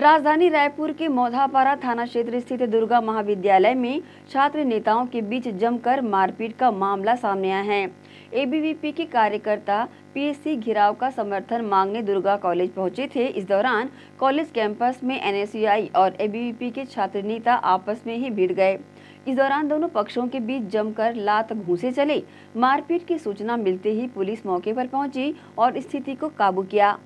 राजधानी रायपुर के मौधापारा थाना क्षेत्र स्थित दुर्गा महाविद्यालय में छात्र नेताओं के बीच जमकर मारपीट का मामला सामने आया है एबीवीपी के कार्यकर्ता पीएससी घिराव का समर्थन मांगने दुर्गा कॉलेज पहुंचे थे इस दौरान कॉलेज कैंपस में एनएसयूआई और एबीवीपी के छात्र नेता आपस में ही भिड़ गए इस दौरान दोनों पक्षों के बीच जमकर लात घूसे चले मारपीट की सूचना मिलते ही पुलिस मौके पर पहुंची और स्थिति को काबू किया